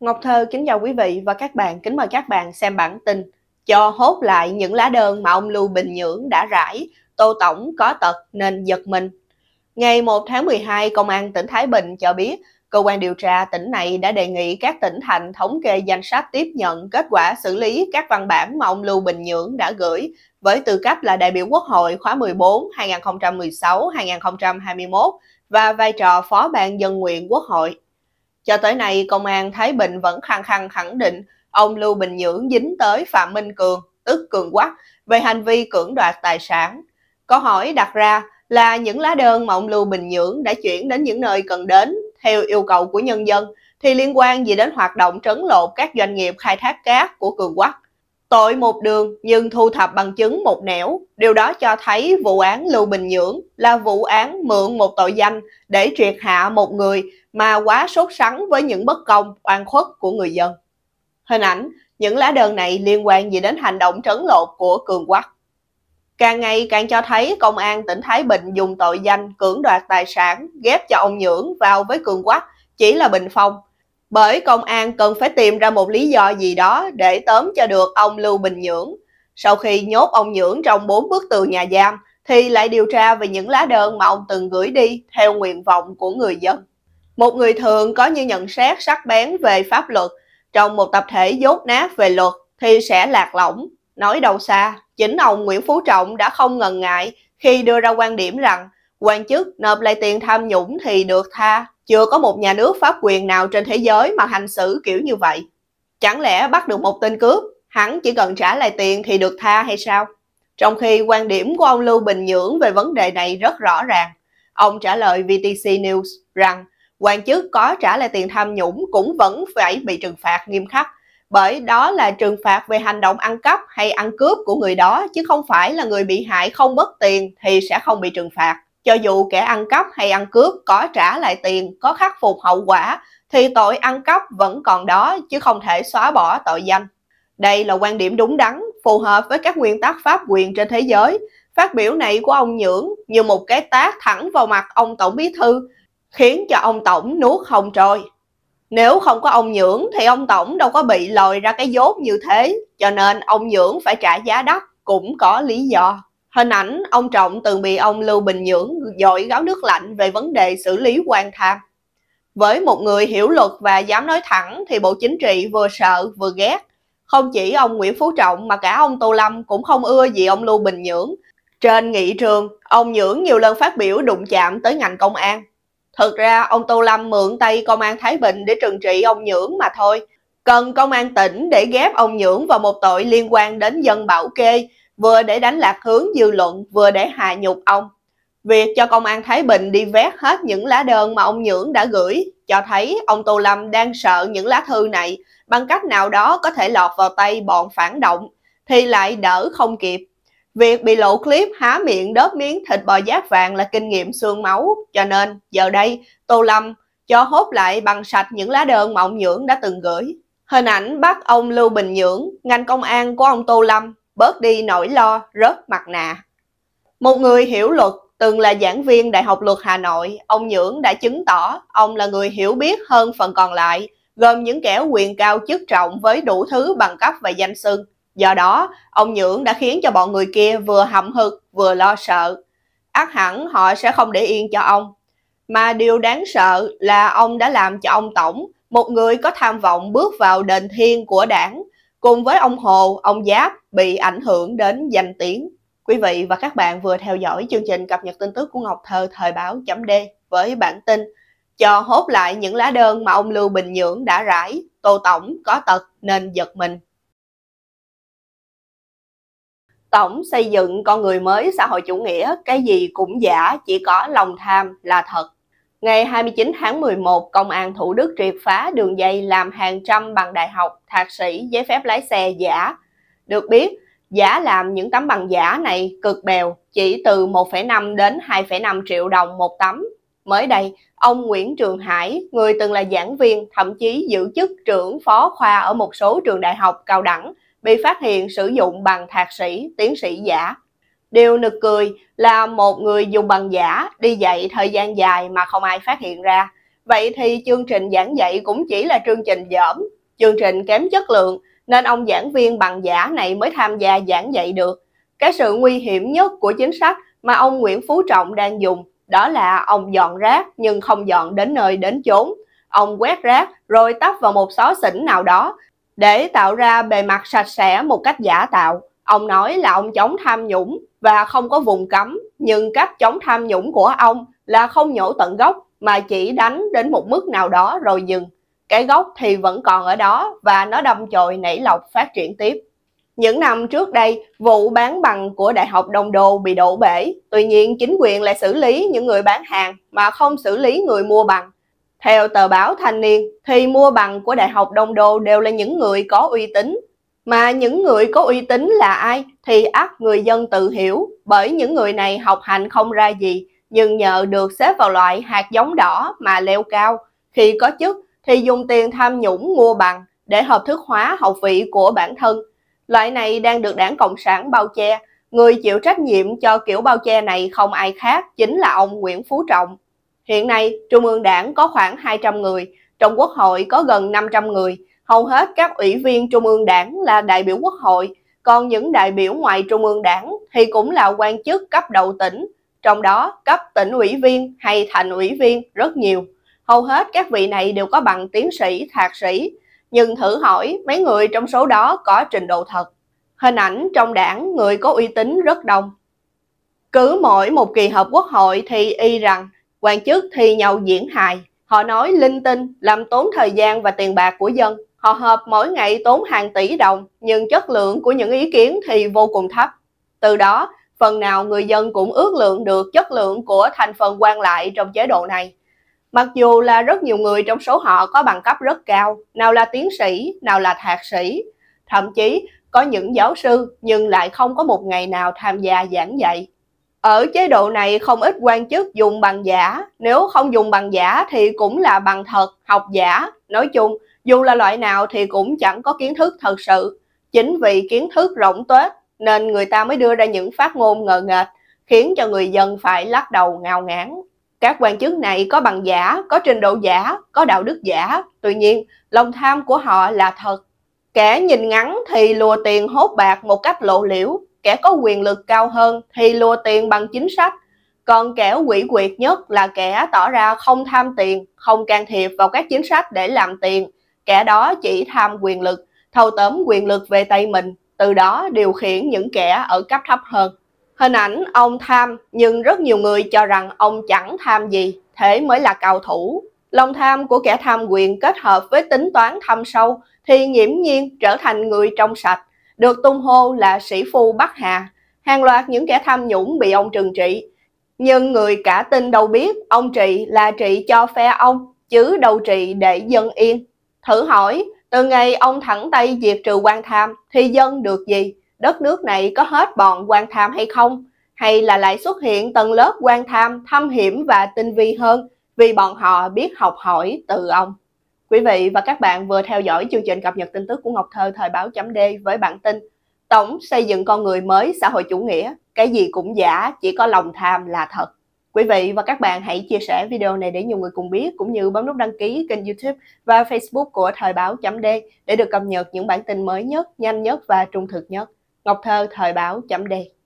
Ngọc Thơ kính chào quý vị và các bạn, kính mời các bạn xem bản tin cho hốt lại những lá đơn mà ông Lưu Bình Nhưỡng đã rải, Tô Tổng có tật nên giật mình. Ngày 1 tháng 12, Công an tỉnh Thái Bình cho biết cơ quan điều tra tỉnh này đã đề nghị các tỉnh thành thống kê danh sách tiếp nhận kết quả xử lý các văn bản mà ông Lưu Bình Nhưỡng đã gửi với tư cách là đại biểu Quốc hội khóa 14 2016-2021 và vai trò Phó ban dân nguyện Quốc hội cho tới nay, Công an Thái Bình vẫn khăng khăng khẳng định ông Lưu Bình Nhưỡng dính tới Phạm Minh Cường, tức Cường Quắc, về hành vi cưỡng đoạt tài sản. Câu hỏi đặt ra là những lá đơn mà ông Lưu Bình Nhưỡng đã chuyển đến những nơi cần đến theo yêu cầu của nhân dân thì liên quan gì đến hoạt động trấn lột các doanh nghiệp khai thác cát của Cường Quắc? Tội một đường nhưng thu thập bằng chứng một nẻo, điều đó cho thấy vụ án Lưu Bình Nhưỡng là vụ án mượn một tội danh để triệt hạ một người mà quá sốt sắng với những bất công, oan khuất của người dân. Hình ảnh, những lá đơn này liên quan gì đến hành động trấn lột của Cường Quắc. Càng ngày càng cho thấy công an tỉnh Thái Bình dùng tội danh cưỡng đoạt tài sản ghép cho ông Nhưỡng vào với Cường Quắc chỉ là bình phong bởi công an cần phải tìm ra một lý do gì đó để tóm cho được ông Lưu Bình Nhưỡng. Sau khi nhốt ông Nhưỡng trong bốn bức tường nhà giam, thì lại điều tra về những lá đơn mà ông từng gửi đi theo nguyện vọng của người dân. Một người thường có như nhận xét sắc bén về pháp luật, trong một tập thể dốt nát về luật thì sẽ lạc lõng. Nói đầu xa, chính ông Nguyễn Phú Trọng đã không ngần ngại khi đưa ra quan điểm rằng quan chức nộp lại tiền tham nhũng thì được tha, chưa có một nhà nước pháp quyền nào trên thế giới mà hành xử kiểu như vậy. Chẳng lẽ bắt được một tên cướp, hắn chỉ cần trả lại tiền thì được tha hay sao? Trong khi quan điểm của ông Lưu Bình Nhưỡng về vấn đề này rất rõ ràng, ông trả lời VTC News rằng quan chức có trả lại tiền tham nhũng cũng vẫn phải bị trừng phạt nghiêm khắc, bởi đó là trừng phạt về hành động ăn cắp hay ăn cướp của người đó chứ không phải là người bị hại không mất tiền thì sẽ không bị trừng phạt cho dù kẻ ăn cắp hay ăn cướp có trả lại tiền, có khắc phục hậu quả, thì tội ăn cắp vẫn còn đó chứ không thể xóa bỏ tội danh. Đây là quan điểm đúng đắn, phù hợp với các nguyên tắc pháp quyền trên thế giới. Phát biểu này của ông Nhưỡng như một cái tác thẳng vào mặt ông Tổng Bí Thư, khiến cho ông Tổng nuốt không trôi. Nếu không có ông Nhưỡng thì ông Tổng đâu có bị lòi ra cái dốt như thế, cho nên ông Nhưỡng phải trả giá đắt cũng có lý do. Hình ảnh ông Trọng từng bị ông Lưu Bình Nhưỡng dội gáo nước lạnh về vấn đề xử lý quan tham. Với một người hiểu luật và dám nói thẳng thì Bộ Chính trị vừa sợ vừa ghét. Không chỉ ông Nguyễn Phú Trọng mà cả ông Tô Lâm cũng không ưa gì ông Lưu Bình Nhưỡng. Trên nghị trường, ông Nhưỡng nhiều lần phát biểu đụng chạm tới ngành công an. Thực ra ông Tô Lâm mượn tay công an Thái Bình để trừng trị ông Nhưỡng mà thôi. Cần công an tỉnh để ghép ông Nhưỡng vào một tội liên quan đến dân bảo kê vừa để đánh lạc hướng dư luận, vừa để hạ nhục ông. Việc cho công an Thái Bình đi vét hết những lá đơn mà ông Nhưỡng đã gửi cho thấy ông Tô Lâm đang sợ những lá thư này bằng cách nào đó có thể lọt vào tay bọn phản động thì lại đỡ không kịp. Việc bị lộ clip há miệng đớp miếng thịt bò giác vàng là kinh nghiệm xương máu cho nên giờ đây Tô Lâm cho hốt lại bằng sạch những lá đơn mà ông Nhưỡng đã từng gửi. Hình ảnh bắt ông Lưu Bình Nhưỡng, ngành công an của ông Tô Lâm bớt đi nỗi lo rớt mặt nạ. Một người hiểu luật, từng là giảng viên Đại học Luật Hà Nội, ông Nhưỡng đã chứng tỏ ông là người hiểu biết hơn phần còn lại, gồm những kẻ quyền cao chức trọng với đủ thứ bằng cấp và danh xưng. Do đó, ông Nhưỡng đã khiến cho bọn người kia vừa hậm hực vừa lo sợ. Ác hẳn họ sẽ không để yên cho ông. Mà điều đáng sợ là ông đã làm cho ông Tổng, một người có tham vọng bước vào đền thiên của đảng, cùng với ông Hồ, ông Giáp bị ảnh hưởng đến danh tiếng. Quý vị và các bạn vừa theo dõi chương trình cập nhật tin tức của Ngọc Thơ thời báo chấm D với bản tin cho hốt lại những lá đơn mà ông Lưu Bình Nhưỡng đã rải, Tô Tổng có tật nên giật mình. Tổng xây dựng con người mới xã hội chủ nghĩa, cái gì cũng giả, chỉ có lòng tham là thật. Ngày 29 tháng 11, Công an Thủ Đức triệt phá đường dây làm hàng trăm bằng đại học, thạc sĩ, giấy phép lái xe giả. Được biết, giả làm những tấm bằng giả này cực bèo, chỉ từ 1,5 đến 2,5 triệu đồng một tấm. Mới đây, ông Nguyễn Trường Hải, người từng là giảng viên, thậm chí giữ chức trưởng phó khoa ở một số trường đại học cao đẳng, bị phát hiện sử dụng bằng thạc sĩ, tiến sĩ giả Điều nực cười là một người dùng bằng giả đi dạy thời gian dài mà không ai phát hiện ra. Vậy thì chương trình giảng dạy cũng chỉ là chương trình dởm, chương trình kém chất lượng nên ông giảng viên bằng giả này mới tham gia giảng dạy được. Cái sự nguy hiểm nhất của chính sách mà ông Nguyễn Phú Trọng đang dùng đó là ông dọn rác nhưng không dọn đến nơi đến chốn. Ông quét rác rồi tắp vào một xó xỉnh nào đó để tạo ra bề mặt sạch sẽ một cách giả tạo ông nói là ông chống tham nhũng và không có vùng cấm, nhưng cách chống tham nhũng của ông là không nhổ tận gốc mà chỉ đánh đến một mức nào đó rồi dừng. Cái gốc thì vẫn còn ở đó và nó đâm chồi nảy lọc phát triển tiếp. Những năm trước đây, vụ bán bằng của Đại học Đông Đô bị đổ bể, tuy nhiên chính quyền lại xử lý những người bán hàng mà không xử lý người mua bằng. Theo tờ báo Thanh Niên, thì mua bằng của Đại học Đông Đô đều là những người có uy tín, mà những người có uy tín là ai thì ác người dân tự hiểu, bởi những người này học hành không ra gì, nhưng nhờ được xếp vào loại hạt giống đỏ mà leo cao. Khi có chức thì dùng tiền tham nhũng mua bằng để hợp thức hóa học vị của bản thân. Loại này đang được đảng Cộng sản bao che, người chịu trách nhiệm cho kiểu bao che này không ai khác chính là ông Nguyễn Phú Trọng. Hiện nay, Trung ương đảng có khoảng 200 người, trong quốc hội có gần 500 người, hầu hết các ủy viên Trung ương Đảng là đại biểu Quốc hội, còn những đại biểu ngoài Trung ương Đảng thì cũng là quan chức cấp đầu tỉnh, trong đó cấp tỉnh ủy viên hay thành ủy viên rất nhiều. Hầu hết các vị này đều có bằng tiến sĩ, thạc sĩ, nhưng thử hỏi mấy người trong số đó có trình độ thật. Hình ảnh trong đảng người có uy tín rất đông. Cứ mỗi một kỳ họp quốc hội thì y rằng quan chức thi nhau diễn hài, họ nói linh tinh, làm tốn thời gian và tiền bạc của dân. Họ họp mỗi ngày tốn hàng tỷ đồng, nhưng chất lượng của những ý kiến thì vô cùng thấp. Từ đó, phần nào người dân cũng ước lượng được chất lượng của thành phần quan lại trong chế độ này. Mặc dù là rất nhiều người trong số họ có bằng cấp rất cao, nào là tiến sĩ, nào là thạc sĩ, thậm chí có những giáo sư nhưng lại không có một ngày nào tham gia giảng dạy. Ở chế độ này không ít quan chức dùng bằng giả, nếu không dùng bằng giả thì cũng là bằng thật, học giả. Nói chung, dù là loại nào thì cũng chẳng có kiến thức thật sự. Chính vì kiến thức rộng tuếch nên người ta mới đưa ra những phát ngôn ngờ nghệch, khiến cho người dân phải lắc đầu ngào ngán. Các quan chức này có bằng giả, có trình độ giả, có đạo đức giả, tuy nhiên lòng tham của họ là thật. Kẻ nhìn ngắn thì lùa tiền hốt bạc một cách lộ liễu, kẻ có quyền lực cao hơn thì lùa tiền bằng chính sách, còn kẻ quỷ quyệt nhất là kẻ tỏ ra không tham tiền, không can thiệp vào các chính sách để làm tiền. Kẻ đó chỉ tham quyền lực, thâu tóm quyền lực về tay mình, từ đó điều khiển những kẻ ở cấp thấp hơn. Hình ảnh ông tham, nhưng rất nhiều người cho rằng ông chẳng tham gì, thế mới là cao thủ. Lòng tham của kẻ tham quyền kết hợp với tính toán thâm sâu thì nhiễm nhiên trở thành người trong sạch được tung hô là sĩ phu Bắc Hà. Hàng loạt những kẻ tham nhũng bị ông trừng trị. Nhưng người cả tin đâu biết ông trị là trị cho phe ông, chứ đâu trị để dân yên. Thử hỏi, từ ngày ông thẳng tay diệt trừ quan tham thì dân được gì? Đất nước này có hết bọn quan tham hay không? Hay là lại xuất hiện tầng lớp quan tham thâm hiểm và tinh vi hơn vì bọn họ biết học hỏi từ ông? Quý vị và các bạn vừa theo dõi chương trình cập nhật tin tức của Ngọc Thơ Thời báo chấm D với bản tin Tổng xây dựng con người mới xã hội chủ nghĩa, cái gì cũng giả, chỉ có lòng tham là thật. Quý vị và các bạn hãy chia sẻ video này để nhiều người cùng biết, cũng như bấm nút đăng ký kênh youtube và facebook của Thời báo chấm D để được cập nhật những bản tin mới nhất, nhanh nhất và trung thực nhất. Ngọc Thơ Thời báo chấm D